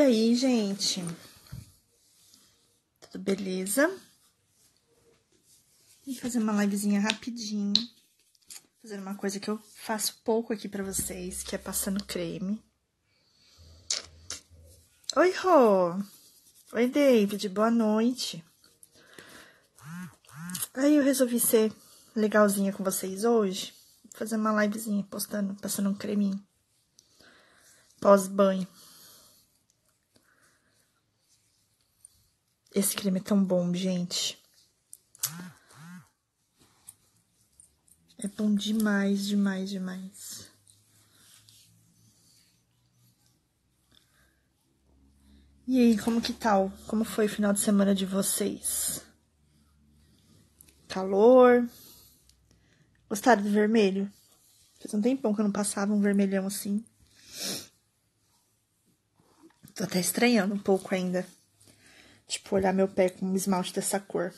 E aí, gente? Tudo beleza? Vou fazer uma livezinha rapidinho. Fazendo uma coisa que eu faço pouco aqui para vocês, que é passando creme. Oi, Rô! Oi, David, boa noite. Aí eu resolvi ser legalzinha com vocês hoje. Vou fazer uma livezinha postando, passando um creminho. Pós-banho. Esse creme é tão bom, gente. É bom demais, demais, demais. E aí, como que tal? Tá como foi o final de semana de vocês? Calor? Gostaram do vermelho? Faz um tempão que eu não passava um vermelhão assim. Tô até estranhando um pouco ainda. Tipo, olhar meu pé com um esmalte dessa cor.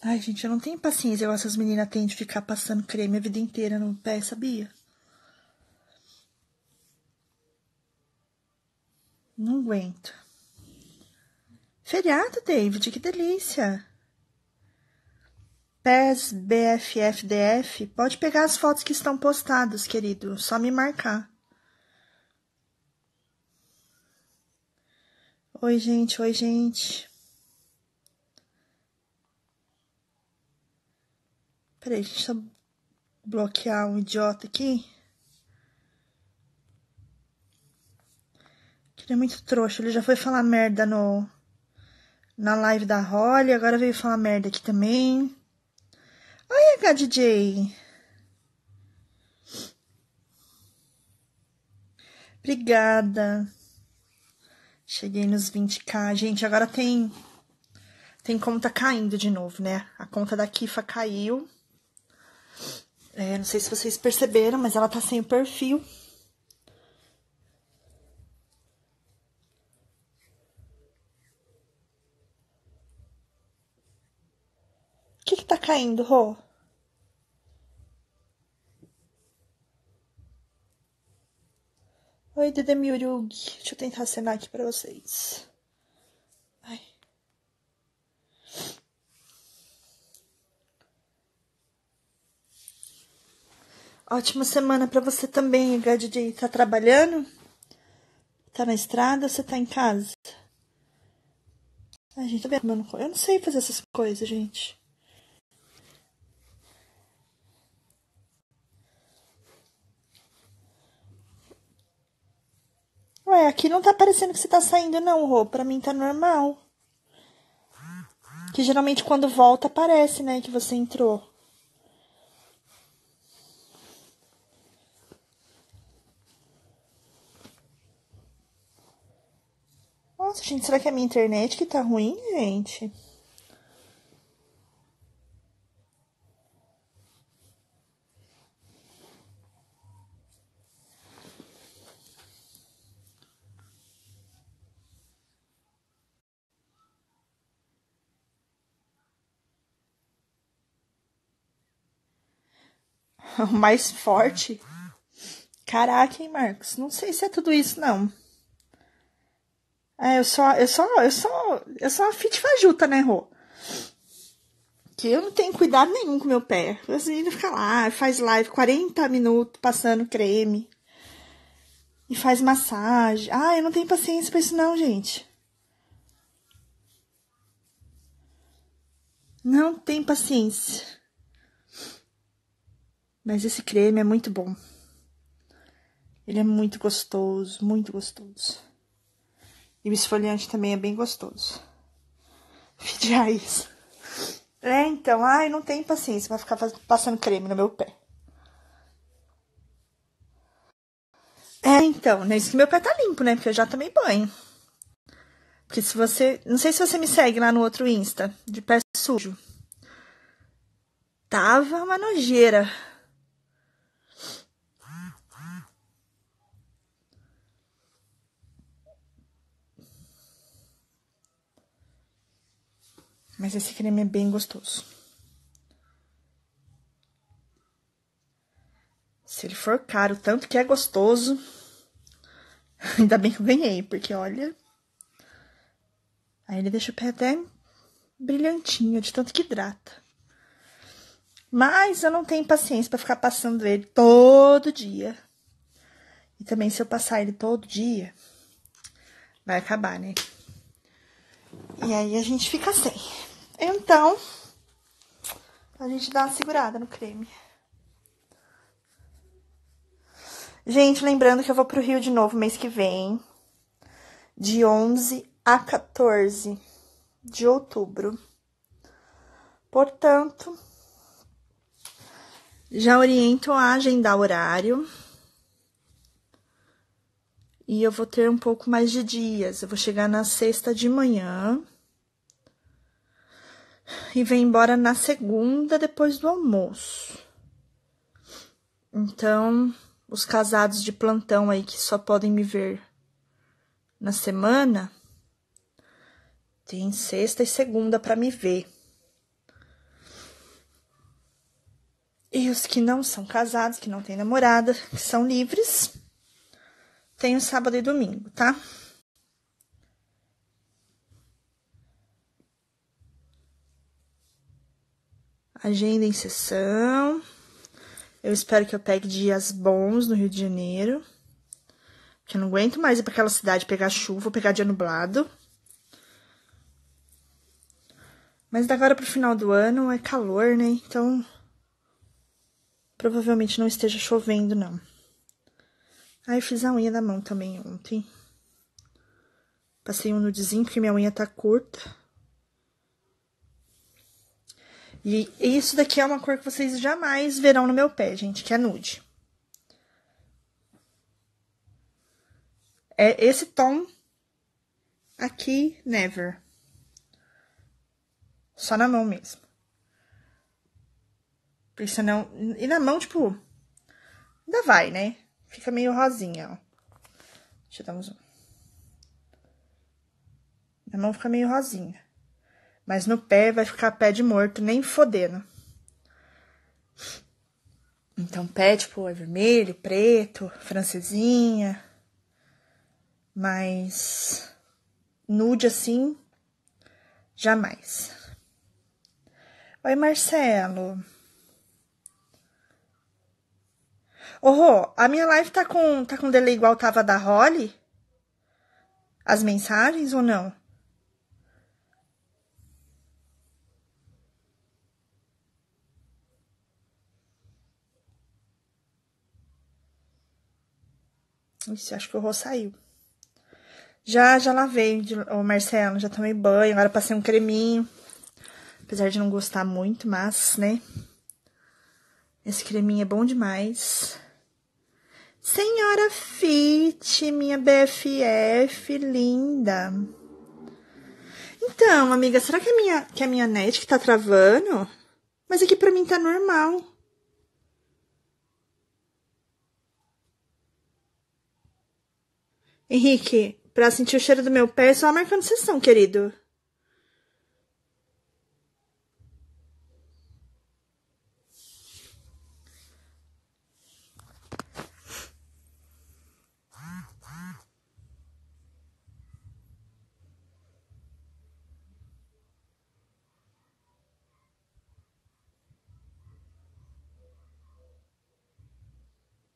Ai, gente, eu não tenho paciência igual essas meninas têm de ficar passando creme a vida inteira no pé, sabia? Não aguento. Feriado, David, que delícia! PES BFFDF, pode pegar as fotos que estão postadas, querido. Só me marcar. Oi, gente. Oi, gente. Peraí, deixa eu bloquear um idiota aqui. Ele é muito trouxa. Ele já foi falar merda no na live da Holly, agora veio falar merda aqui também. DJ. Obrigada. Cheguei nos 20k. Gente, agora tem tem conta caindo de novo, né? A conta da Kifa caiu. É, não sei se vocês perceberam, mas ela tá sem o perfil. O que que tá caindo, Rô? Oi, Dedemiurug. Deixa eu tentar acenar aqui pra vocês. Ai. Ótima semana para você também, Gadidi. Tá trabalhando? Tá na estrada ou você tá em casa? A gente tá vendo. Eu não sei fazer essas coisas, gente. Ué, aqui não tá parecendo que você tá saindo, não, Rô. Pra mim tá normal. Que geralmente quando volta aparece, né, que você entrou. Nossa, gente, será que é a minha internet que tá ruim, gente? o mais forte. Caraca, hein, Marcos? Não sei se é tudo isso, não. É, eu só, eu só, eu só, eu sou uma fit fajuta, né, Rô? Que eu não tenho cuidado nenhum com meu pé. As meninas ficam lá, faz live 40 minutos passando creme. E faz massagem. Ah, eu não tenho paciência pra isso não, gente. Não tem paciência. Mas esse creme é muito bom. Ele é muito gostoso, muito gostoso. E o esfoliante também é bem gostoso. Fide raiz. É, então, ai, não tem paciência pra ficar passando creme no meu pé. É, então, nem é isso que meu pé tá limpo, né? Porque eu já tomei banho. Porque se você. Não sei se você me segue lá no outro Insta, de pé sujo. Tava uma nojeira. Mas esse creme é bem gostoso. Se ele for caro, tanto que é gostoso. Ainda bem que eu ganhei, porque olha. Aí ele deixa o pé até brilhantinho, de tanto que hidrata. Mas eu não tenho paciência para ficar passando ele todo dia. E também se eu passar ele todo dia, vai acabar, né? E aí a gente fica sem. Então, a gente dá uma segurada no creme. Gente, lembrando que eu vou pro Rio de novo mês que vem, de 11 a 14 de outubro. Portanto, já oriento a agendar horário. E eu vou ter um pouco mais de dias. Eu vou chegar na sexta de manhã e vem embora na segunda depois do almoço. Então, os casados de plantão aí que só podem me ver na semana, tem sexta e segunda para me ver. E os que não são casados, que não têm namorada, que são livres, tem o sábado e domingo, tá? Agenda em sessão. Eu espero que eu pegue dias bons no Rio de Janeiro. Porque eu não aguento mais ir pra aquela cidade pegar chuva, pegar dia nublado. Mas da agora pro final do ano é calor, né? Então. Provavelmente não esteja chovendo, não. Aí ah, fiz a unha da mão também ontem. Passei um nudezinho porque minha unha tá curta. E isso daqui é uma cor que vocês jamais verão no meu pé, gente, que é nude. É esse tom aqui, never. Só na mão mesmo. Porque senão... E na mão, tipo, ainda vai, né? Fica meio rosinha, ó. Deixa eu dar um zoom. Na mão fica meio rosinha mas no pé vai ficar pé de morto, nem fodendo. Então, pé, tipo, é vermelho, preto, francesinha, mas nude assim, jamais. Oi, Marcelo. Ô, a minha live tá com, tá com delay igual tava da Holly? As mensagens ou não? Ixi, acho que o rosto saiu. Já, já lavei o Marcelo, já tomei banho, agora passei um creminho. Apesar de não gostar muito, mas, né? Esse creminho é bom demais. Senhora Fit, minha BFF linda. Então, amiga, será que é minha, que é minha net que tá travando? Mas aqui é pra mim tá normal. Henrique, pra sentir o cheiro do meu pé é só marcando sessão, querido.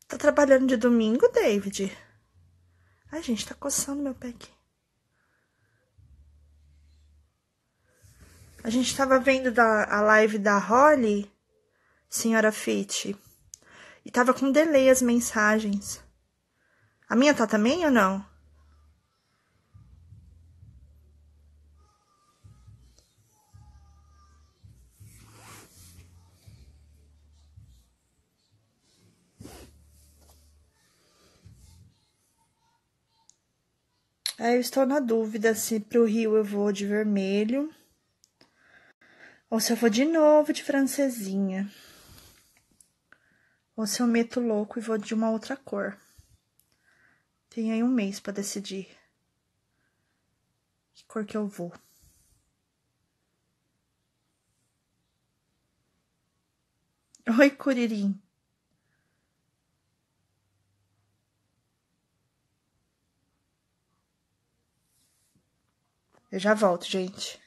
Tá trabalhando de domingo, David? Ai, gente, tá coçando meu pé aqui. A gente tava vendo da, a live da Holly, senhora Fit, e tava com delay as mensagens. A minha tá também ou não? Aí eu estou na dúvida se pro Rio eu vou de vermelho ou se eu vou de novo de francesinha. Ou se eu meto louco e vou de uma outra cor. Tem aí um mês para decidir que cor que eu vou. Oi, Curirim. Eu já volto, gente.